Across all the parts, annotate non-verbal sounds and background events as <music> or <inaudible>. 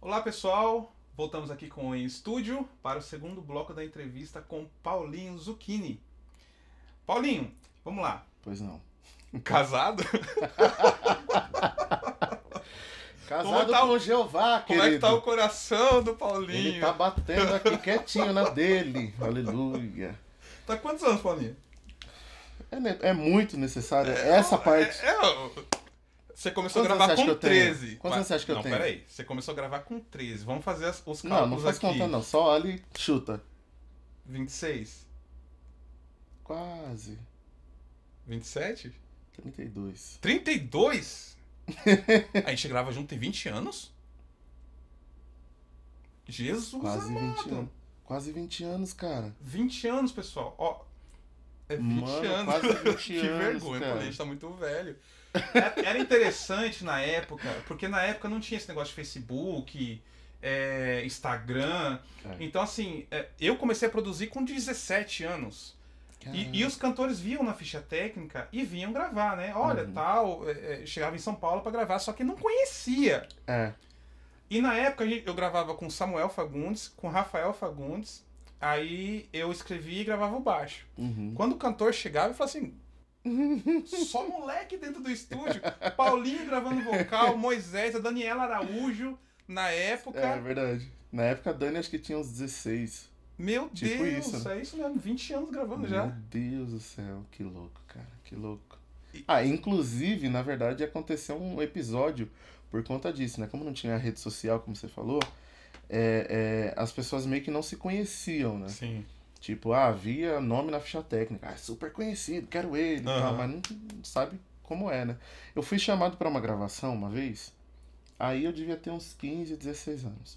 Olá pessoal, voltamos aqui com o em estúdio para o segundo bloco da entrevista com Paulinho Zucchini. Paulinho, vamos lá. Pois não. Casado? <laughs> Casado tá, com Jeová, como querido. Como é que tá o coração do Paulinho? Ele tá batendo aqui quietinho na dele. Aleluia. Tá quantos anos, Paulinho? É, é muito necessário. É, Essa é, parte. É, é você começou Quantos a gravar com 13. Quantos anos você acha que eu tenho? Não, peraí. Você começou a gravar com 13. Vamos fazer as, os cálculos aqui. Não, não faz aqui. conta não. Só olha e chuta. 26. Quase. 27? 32. 32? a gente grava junto tem 20 anos? Jesus Quase amado. 20 anos. Quase 20 anos, cara. 20 anos, pessoal. Ó, é 20 Mano, anos. Quase 20 <laughs> que anos, vergonha, cara. a gente tá muito velho. É, era interessante na época, porque na época não tinha esse negócio de Facebook, é, Instagram. Então, assim, é, eu comecei a produzir com 17 anos. E, e, os cantores vinham na ficha técnica e vinham gravar, né? Olha, uhum. tal, é, é chegava em São Paulo para gravar, só que não conhecia. É. E na época eu gravava com Samuel Fagundes, com Rafael Fagundes, aí eu escrevia e gravava o baixo. Uhum. Quando o cantor chegava, eu falava assim. <laughs> Só moleque dentro do estúdio. Paulinho gravando vocal, Moisés, a Daniela Araújo na época. É, é verdade. Na época a Dani acho que tinha uns 16. Meu tipo Deus, isso, né? é isso mesmo, 20 anos gravando Meu já. Meu Deus do céu, que louco, cara, que louco. Ah, inclusive, na verdade, aconteceu um episódio por conta disso, né? Como não tinha rede social, como você falou, é, é, as pessoas meio que não se conheciam, né? Sim. Tipo, ah, havia nome na ficha técnica, ah, é super conhecido, quero ele, uhum. tal, mas não, sabe como é, né? Eu fui chamado para uma gravação uma vez, aí eu devia ter uns 15, 16 anos.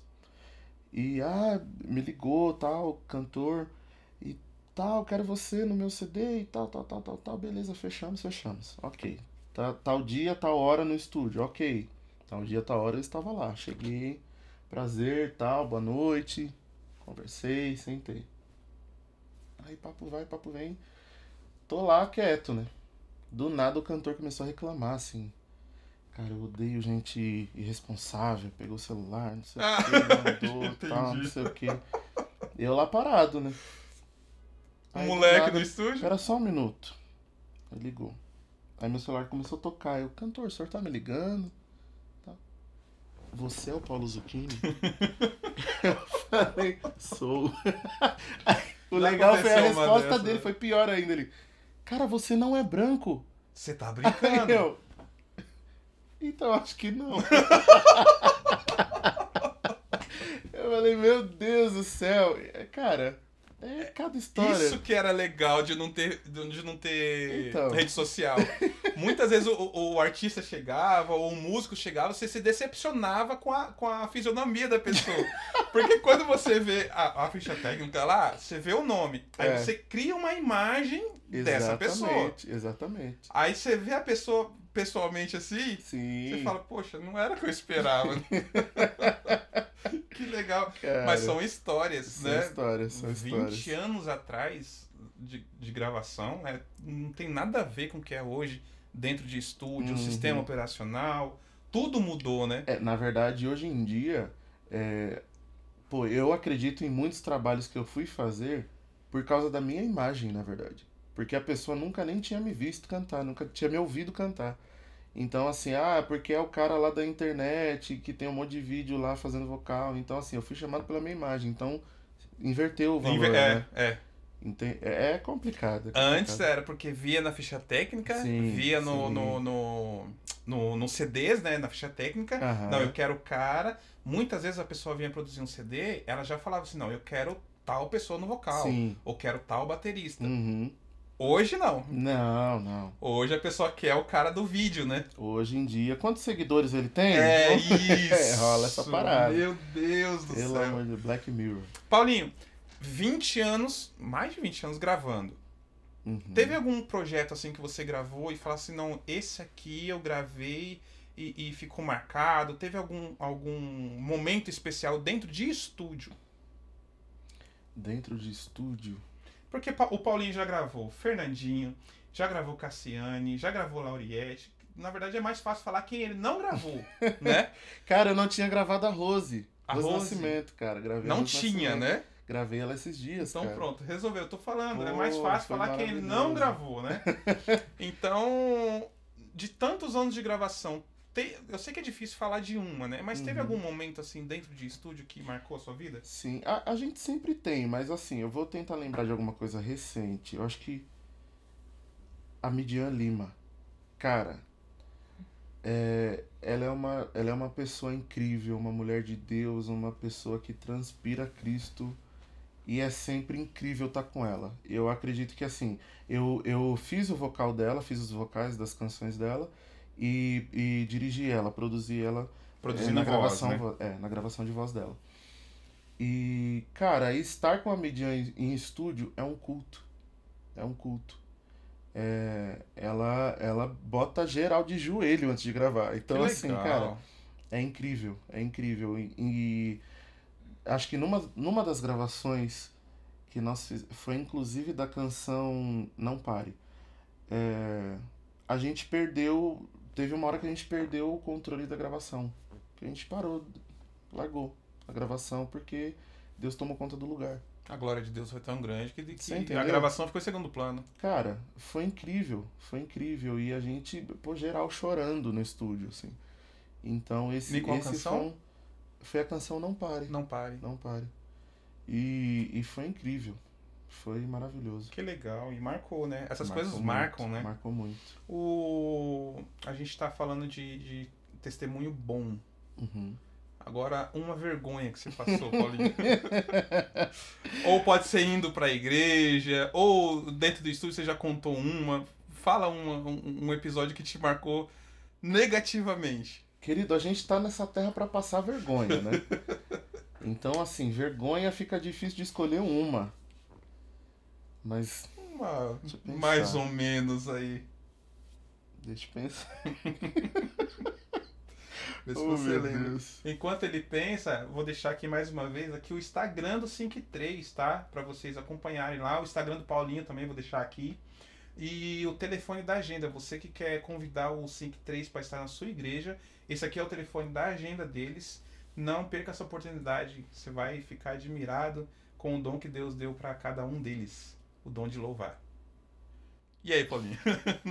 E, ah, me ligou, tal, cantor, e tal, quero você no meu CD e tal, tal, tal, tal, tal, beleza, fechamos, fechamos, ok. Tá, tal dia, tal hora no estúdio, ok. Tal tá dia, tal tá hora eu estava lá. Cheguei, prazer, tal, boa noite. Conversei, sentei. Aí papo vai, papo vem. Tô lá quieto, né? Do nada o cantor começou a reclamar, assim. Cara, eu odeio gente irresponsável, pegou o celular, não sei o que, <laughs> mandou, tal, não sei o que. Eu lá parado, né? Aí, o moleque nada, no estúdio? Era só um minuto. Aí ligou. Aí meu celular começou a tocar. Eu, cantor, o senhor tá me ligando? você é o Paulo Zucchini? <laughs> eu falei, sou. <laughs> o legal foi a resposta dessa, dele, né? foi pior ainda. Ele, cara, você não é branco. Você tá brincando? Aí <laughs> eu, então acho que não. eu falei, meu Deus do céu. Cara, é cada história. Isso que era legal de não ter, de não ter então. rede social. <laughs> Muitas vezes o, o, artista chegava, ou o músico chegava, você se decepcionava com a, com a fisionomia da pessoa. <laughs> Porque quando você vê a, a ficha técnica lá, você vê o nome. Aí é. você cria uma imagem exatamente, dessa pessoa. Exatamente. Aí você vê a pessoa pessoalmente assim, Sim. você fala, poxa, não era o que eu esperava. <laughs> que legal. Cara, Mas são histórias, são né? São histórias, são 20 histórias. 20 anos atrás de, de gravação, né? não tem nada a ver com o que é hoje dentro de estúdio, uhum. sistema operacional. Tudo mudou, né? É, na verdade, hoje em dia, é... pô, eu acredito em muitos trabalhos que eu fui fazer por causa da minha imagem, na verdade. Porque a pessoa nunca nem tinha me visto cantar, nunca tinha me ouvido cantar. Então, assim, ah, é porque é o cara lá da internet que tem um monte de vídeo lá fazendo vocal. Então, assim, eu fui chamado pela minha imagem. Então, inverteu o valor. Inver é, né? É. é. É complicado, é complicado, Antes era porque via na ficha técnica, sim, via no, no, no, no, no, CDs, né? Na ficha técnica. Aham. Não, eu quero o cara. Muitas vezes a pessoa vinha produzir um CD, ela já falava assim, não, eu quero tal pessoa no vocal. Sim. Ou quero tal baterista. Uhum. Hoje não. Não, não. Hoje a pessoa quer o cara do vídeo, né? Hoje em dia. Quantos seguidores ele tem? É isso. <laughs> é, rola essa parada. Meu Deus do Pelo céu. Pelo amor de Black Mirror. Paulinho, 20 anos, mais de 20 anos gravando. Uhum. Teve algum projeto assim que você gravou e falou assim, não, esse aqui eu gravei e, e ficou marcado? Teve algum, algum momento especial dentro de estúdio? Dentro de estúdio? Porque o Paulinho já gravou Fernandinho, já gravou Cassiane, já gravou Lauriette. Na verdade, é mais fácil falar quem ele não gravou, <laughs> né? Cara, eu não tinha gravado a Rose. A Rose, Rose? Nascimento, cara. Gravei não tinha, Nascimento. né? Gravei ela esses dias. Então cara. pronto, resolveu. Eu tô falando, Pô, é mais fácil falar quem ele não gravou, né? <laughs> então, de tantos anos de gravação, te, eu sei que é difícil falar de uma, né? Mas uhum. teve algum momento, assim, dentro de estúdio que marcou a sua vida? Sim, a, a, gente sempre tem, mas assim, eu vou tentar lembrar de alguma coisa recente. Eu acho que. A Midian Lima. Cara. É, ela, é uma, ela é uma pessoa incrível, uma mulher de Deus, uma pessoa que transpira Cristo. E é sempre incrível estar tá com ela. Eu acredito que assim, eu, eu fiz o vocal dela, fiz os vocais das canções dela e, e dirigi ela, produzir ela produzir é, na gravação, voz, né? é, na gravação de voz dela. E, cara, estar com a Midian em, em estúdio é um culto. É um culto. É, ela, ela bota geral de joelho antes de gravar. Então, assim, cara, é incrível, é incrível. E, e, acho que numa, numa das gravações que nós fiz, foi inclusive da canção Não Pare, é, a gente perdeu teve uma hora que a gente perdeu o controle da gravação. Que a gente parou, largou a gravação porque Deus tomou conta do lugar. A glória de Deus foi tão grande que, que a gravação ficou em segundo plano. Cara, foi incrível, foi incrível. E a gente, pô, geral chorando no estúdio, assim. Então esse, esse canção? Foi, um, foi a canção Não Pare. Não Pare. Não Pare. E, e foi incrível, foi maravilhoso. Que legal, e marcou, né? Essas marcou coisas muito, marcam, né? Marcou muito. O... A gente está falando de, de, testemunho bom. Uhum. Agora, uma vergonha que você passou, Paulinho. <laughs> ou pode ser indo para a igreja, ou dentro do estúdio você já contou uma. Fala uma, um, um episódio que te marcou negativamente. Querido, a gente está nessa terra para passar vergonha, né? <laughs> Então, assim, vergonha fica difícil de escolher uma. Mas. Uma, mais ou menos aí. Deixa eu pensar. <laughs> Vê se oh, você lembra. Deus. Enquanto ele pensa, vou deixar aqui mais uma vez aqui o Instagram do 53, tá? Para vocês acompanharem lá. O Instagram do Paulinho também vou deixar aqui. E o telefone da agenda, você que quer convidar o 53 para estar na sua igreja, esse aqui é o telefone da agenda deles. Não perca essa oportunidade, você vai ficar admirado com o dom que Deus deu para cada um deles o dom de louvar. E aí, Paulinho?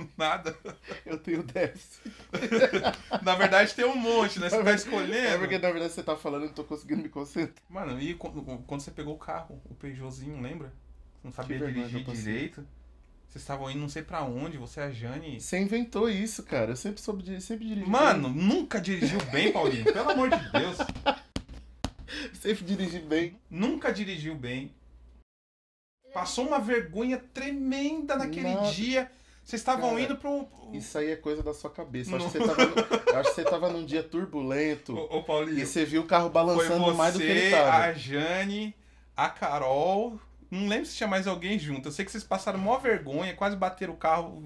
<laughs> Nada? Eu tenho déficit. <laughs> na verdade, tem um monte, né? Você tá escolhendo. É porque, na verdade, você tá falando e não tô conseguindo me concentrar. Mano, e quando você pegou o carro, o Peugeotzinho, lembra? Não sabia dirigir direito. Vocês estavam indo não sei para onde, você a Jane. Você inventou isso, cara. Eu sempre soube dirigir, sempre Mano, bem. nunca dirigiu bem, Paulinho. Pelo amor de Deus. <laughs> Sempre dirigi bem. Nunca dirigiu bem. Passou uma vergonha tremenda naquele dia. Vocês estavam indo indo pro. Isso aí é coisa da sua cabeça. Acho que, tava, <laughs> acho que, você tava, num dia turbulento. Ô, ô Paulinho. E você viu o carro balançando você, mais do que ele tava. A Jane, a Carol. Não lembro se tinha mais alguém junto. Eu sei que vocês passaram mó vergonha, quase bateram o carro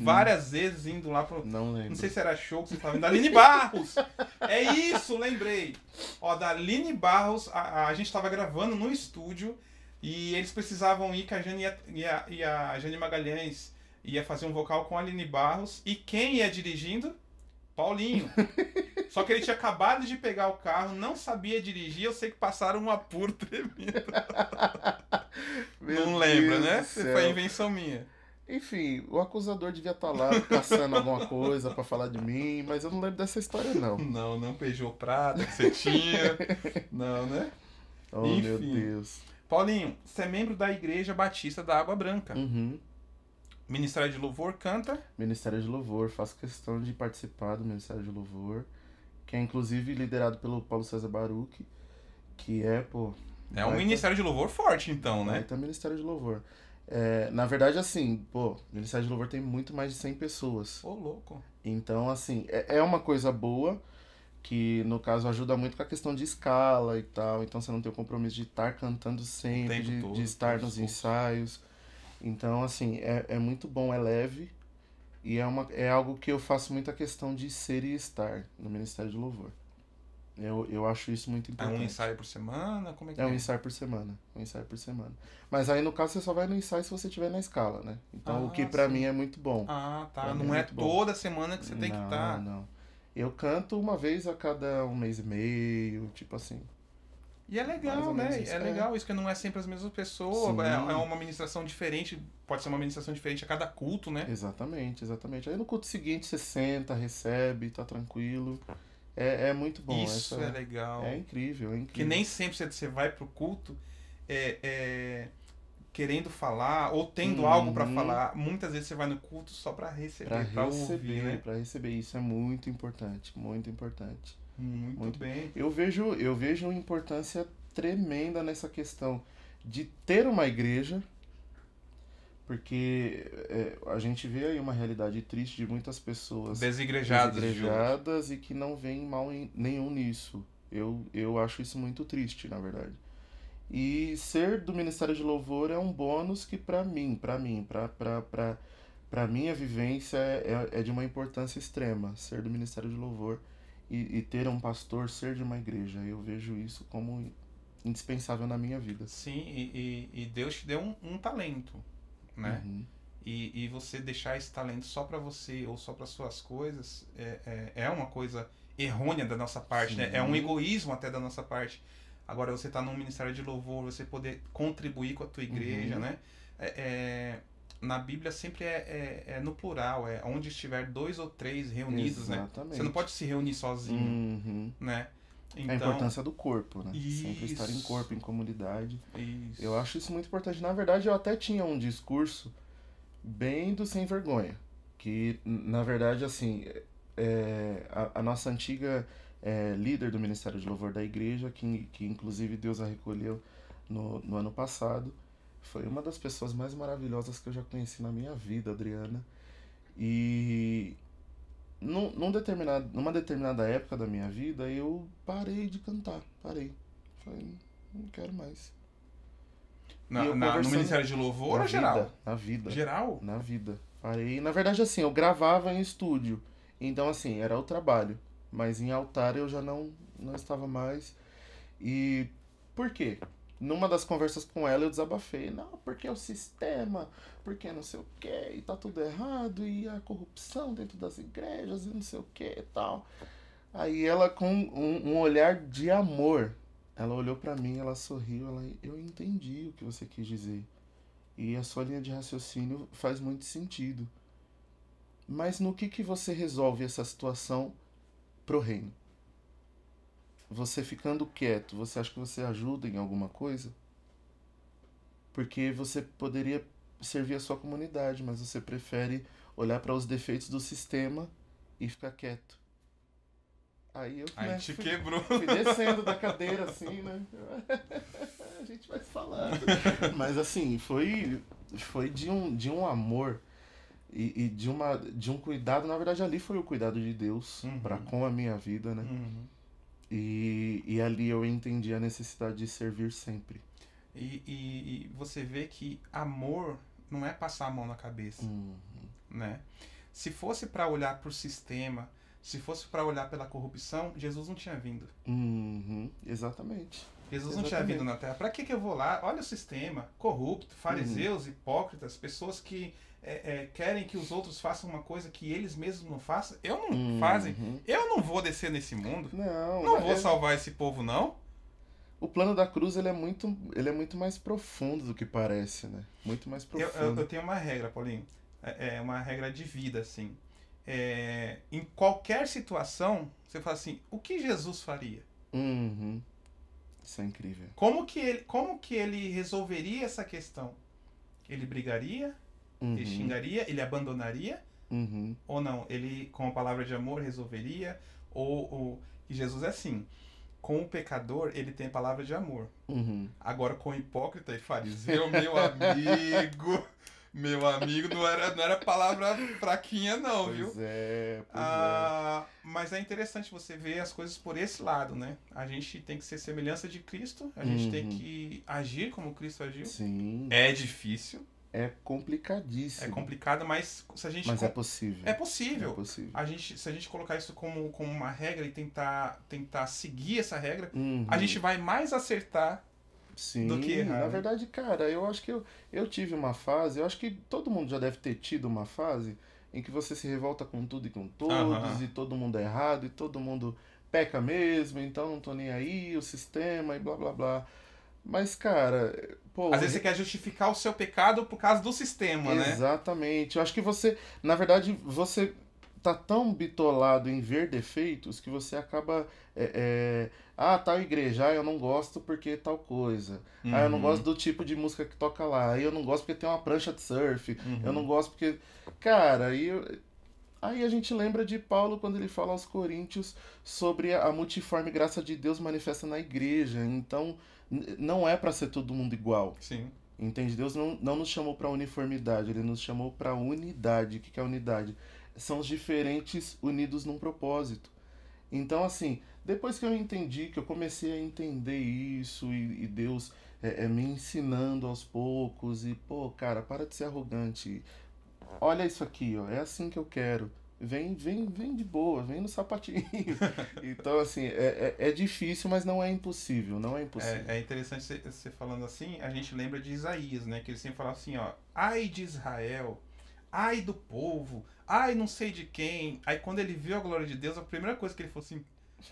várias hum. vezes indo lá pro. Não lembro. Não sei se era show que vocês estavam indo. Aline Barros! é isso, lembrei. Ó, da Aline Barros, a, a gente tava gravando no estúdio. E eles precisavam ir que a Jane ia, ia, ia, a Jane Magalhães ia fazer um vocal com a Aline Barros. E quem ia dirigindo? Paulinho. <laughs> Só que ele tinha acabado de pegar o carro, não sabia dirigir, eu sei que passaram um apuro tremendo. <laughs> não lembra, né? Foi invenção minha. Enfim, o acusador devia estar tá lá caçando alguma coisa para falar de mim, mas eu não lembro dessa história, não. Não, não beijou prata que você tinha. <laughs> não, né? Oh, Enfim. meu Deus. Paulinho, você é membro da Igreja Batista da Água Branca. Uhum. Ministério de Louvor canta? Ministério de Louvor, faço questão de participar do Ministério de Louvor, que é inclusive liderado pelo Paulo César Baruch, que é, pô. É um Ministério tá... de Louvor forte, então, né? É tá Ministério de Louvor. É, na verdade, assim, pô, Ministério de Louvor tem muito mais de 100 pessoas. Ô, louco. Então, assim, é, é uma coisa boa que no caso ajuda muito com a questão de escala e tal, então você não tem o compromisso de estar cantando sempre, de, todo, de, estar nos ensaios. Então, assim, é, é muito bom, é leve e é, uma, é algo que eu faço muita questão de ser e estar no Ministério de Louvor. Eu, eu acho isso muito importante. É um ensaio por semana? Como é que é? É um ensaio por semana. Um ensaio por semana. Mas aí, no caso, você só vai no ensaio se você estiver na escala, né? Então, ah, o que para mim é muito bom. Ah, tá. Pra não é, é toda bom. semana que você tem não, que estar. Tá... Não, não. Eu canto uma vez a cada um mês e meio, tipo assim. E é legal, né? Isso. É, é, legal isso, que não é sempre as mesmas pessoas, é, é, uma administração diferente, pode ser uma administração diferente a cada culto, né? Exatamente, exatamente. Aí no culto seguinte você senta, recebe, tá tranquilo. É, é muito bom. Isso essa, é legal. É incrível, é incrível. Que nem sempre você, você vai pro culto, é, é querendo falar ou tendo uhum. algo para falar. Muitas vezes você vai no culto só para receber, para ouvir, né? Para receber, isso é muito importante, muito importante. Muito, muito bem. Eu vejo, eu vejo uma importância tremenda nessa questão de ter uma igreja, porque é, a gente vê aí uma realidade triste de muitas pessoas desigrejadas, desigrejadas e que não vem mal nenhum nisso. Eu, eu acho isso muito triste, na verdade. E ser do Ministério de Louvor é um bônus que, para mim, para mim, para para minha vivência, é, é de uma importância extrema ser do Ministério de Louvor e, e ter um pastor, ser de uma igreja. Eu vejo isso como indispensável na minha vida. Sim, e, e, e Deus te deu um, um talento, né? Uhum. E, e você deixar esse talento só para você ou só para suas coisas é, é, é, uma coisa errônea da nossa parte, Sim. né? É um egoísmo até da nossa parte. Agora você está num ministério de louvor, você poder contribuir com a tua igreja, uhum. né? É, é, na Bíblia sempre é, é, é no plural, é onde estiver dois ou três reunidos, Exatamente. né? Você não pode se reunir sozinho, uhum. né? É então... A importância do corpo, né? Isso. Sempre estar em corpo, em comunidade. Isso. Eu acho isso muito importante. Na verdade, eu até tinha um discurso bem do sem vergonha. Que, na verdade, assim, é, a, a nossa antiga é, líder do Ministério de Louvor da Igreja, que, que inclusive Deus a recolheu no, no ano passado. Foi uma das pessoas mais maravilhosas que eu já conheci na minha vida, Adriana. E num, num determinado, numa determinada época da minha vida, eu parei de cantar. Parei. Falei, não quero mais. Na, na no Ministério de Louvor ou geral? Vida, na vida. Geral? Na vida. Parei. Na verdade, assim, eu gravava em estúdio. Então, assim, era o trabalho mas em altar eu já não, não estava mais. E por quê? Numa das conversas com ela eu desabafei, não, porque é o sistema, porque não sei o que, e tá tudo errado, e a corrupção dentro das igrejas, e não sei o que e tal. Aí ela, com um, um olhar de amor, ela olhou para mim, ela sorriu, ela, eu entendi o que você quis dizer. E a sua linha de raciocínio faz muito sentido. Mas no que, que você resolve essa situação pro reino. Você ficando quieto, você acha que você ajuda em alguma coisa? Porque você poderia servir a sua comunidade, mas você prefere olhar para os defeitos do sistema e ficar quieto. Aí eu Aí né, te fui, quebrou. Fui descendo da cadeira assim, né? <laughs> A gente vai falando. Mas assim, foi foi de um de um amor e, e, de, uma, de um cuidado, na verdade, ali foi o cuidado de Deus uhum. para com a minha vida, né? Uhum. E, e ali eu entendi a necessidade de servir sempre. E, e, e, você vê que amor não é passar a mão na cabeça, uhum. né? Se fosse para olhar para o sistema, se fosse para olhar pela corrupção, Jesus não tinha vindo. Uhum, exatamente. Jesus Exatamente. não tinha vindo na Terra. Para que, que eu vou lá? Olha o sistema corrupto, fariseus, uhum. hipócritas, pessoas que é, é, querem que os outros façam uma coisa que eles mesmos não façam. Eu não uhum. fazem. Eu não vou descer nesse mundo. Não, não vou é... salvar esse povo não. O plano da cruz ele é muito, ele é muito mais profundo do que parece, né? Muito mais profundo. Eu, eu, eu tenho uma regra, Paulinho. É, é uma regra de vida, assim. É, em qualquer situação, você fala assim: o que Jesus faria? Uhum. Isso é incrível. Como que ele, como que ele resolveria essa questão? Ele brigaria? Uhum. Ele xingaria? Ele abandonaria? Uhum. Ou não? Ele, com a palavra de amor, resolveria? Ou, ou... E Jesus é assim. Com o pecador, ele tem a palavra de amor. Uhum. Agora, com o hipócrita e fariseu, meu amigo... <laughs> Meu amigo, não era, não era palavra fraquinha, não, pois viu? É, pois ah, é. Mas é interessante você ver as coisas por esse lado, né? A gente tem que ser semelhança de Cristo, a gente uhum. tem que agir como Cristo agiu. Sim. É difícil. É complicadíssimo. É complicado, mas se a gente. Mas é possível. É possível. É possível. A gente, se a gente colocar isso como, como uma regra e tentar, tentar seguir essa regra, uhum. a gente vai mais acertar Sim, do que errar. Na né? verdade, cara, eu acho que eu, eu tive uma fase, eu acho que todo mundo já deve ter tido uma fase em que você se revolta com tudo e com todos, uhum. e todo mundo é errado, e todo mundo peca mesmo, então não tô nem aí, o sistema e blá blá blá. Mas, cara, pô. Às vezes você quer justificar o seu pecado por causa do sistema, exatamente. né? Exatamente. Eu acho que você, na verdade, você tá tão bitolado em ver defeitos que você acaba. É, é, ah, tal igreja, ah, eu não gosto porque tal coisa. Uhum. Ah, eu não uhum. gosto do tipo de música que toca lá. Ah, eu não gosto porque tem uma prancha de surf. Uhum. Eu não gosto porque. Cara, aí, aí a gente lembra de Paulo quando ele fala aos Coríntios sobre a multiforme graça de Deus manifesta na igreja. Então, não é para ser todo mundo igual. Sim. Entende? Deus não, não nos chamou para uniformidade, ele nos chamou para unidade. O que, que é unidade? são os diferentes unidos num propósito. Então, assim, depois que eu entendi, que eu comecei a entender isso e, e Deus é, é, me ensinando aos poucos, e pô, cara, para de ser arrogante. Olha isso aqui, ó, é assim que eu quero. Vem, vem, vem de boa, vem no sapatinho. <laughs> então, assim, é, é, é, difícil, mas não é impossível, não é impossível. É, é interessante você falando assim, a gente lembra de Isaías, né? Que ele sempre falava assim, ó, ai de Israel, ai do povo, ai não sei de quem. Aí quando ele viu a glória de Deus, a primeira coisa que ele falou assim. <laughs>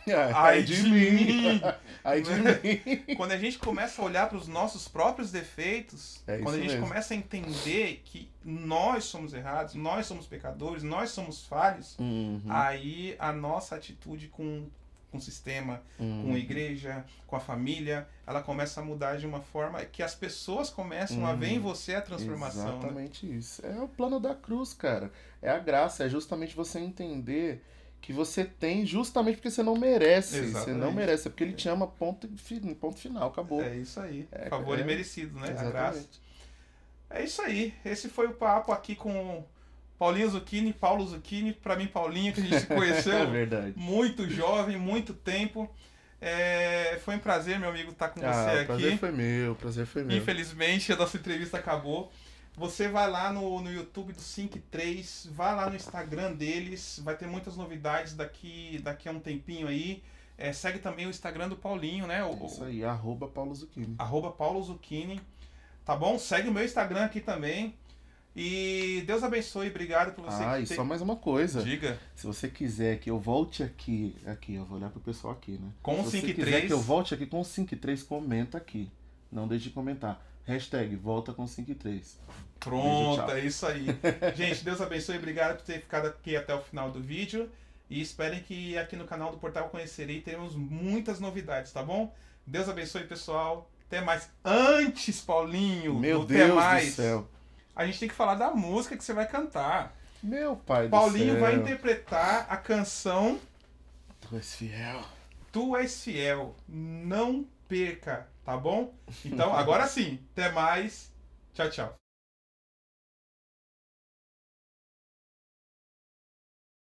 É, ai, de, mim! <laughs> Ai de né? mim! <laughs> Quando a gente começa a olhar para os nossos próprios defeitos, é quando a gente mesmo. começa a entender que nós somos errados, nós somos pecadores, nós somos falhos, uhum. aí a nossa atitude com com o sistema, hum. com a igreja, com a família, ela começa a mudar de uma forma que as pessoas começam hum. a ver em uhum. você a transformação. Né? Exatamente né? isso. É o plano da cruz, cara. É a graça, é justamente você entender que você tem justamente porque você não merece. Exatamente. Você não merece, é porque ele é. te ama, ponto, ponto final, acabou. É isso aí. É, Favor é, imerecido, né? Exatamente. A graça. É isso aí. Esse foi o papo aqui com Paulinho Zucchini, Paulo Zucchini, para mim Paulinho, que a gente se conheceu <laughs> é muito jovem, muito tempo. É, foi um prazer, meu amigo, estar tá com ah, você aqui. Prazer foi meu, prazer foi meu. Infelizmente, a nossa entrevista acabou. Você vai lá no, no YouTube do Sync 3, vai lá no Instagram deles, vai ter muitas novidades daqui, daqui a um tempinho aí. É, segue também o Instagram do Paulinho, né? O, é Isso aí, arroba Paulo Zucchini. Arroba Paulo Zucchini. Tá bom? Segue o meu Instagram aqui também. E Deus abençoe, obrigado por você. Ah, e tem... só mais uma coisa. Diga. Se você quiser que eu volte aqui, aqui, eu vou olhar pro pessoal aqui, né? Com Se 5 e 3. Se que eu volte aqui com 5 e 3, comenta aqui. Não deixe de comentar. Hashtag volta com 5 e 3. Pronto, Beijo, é isso aí. <laughs> Gente, Deus abençoe, obrigado por ter ficado aqui até o final do vídeo. E esperem que aqui no canal do Portal Conhecerei teremos muitas novidades, tá bom? Deus abençoe, pessoal. Até mais. Antes, Paulinho. Meu Deus mais. do céu a gente tem que falar da música que você vai cantar. Meu pai Paulinho do céu. vai interpretar a canção Tu és fiel. Tu és fiel. Não perca, tá bom? Então, agora sim. Até mais. Tchau, tchau.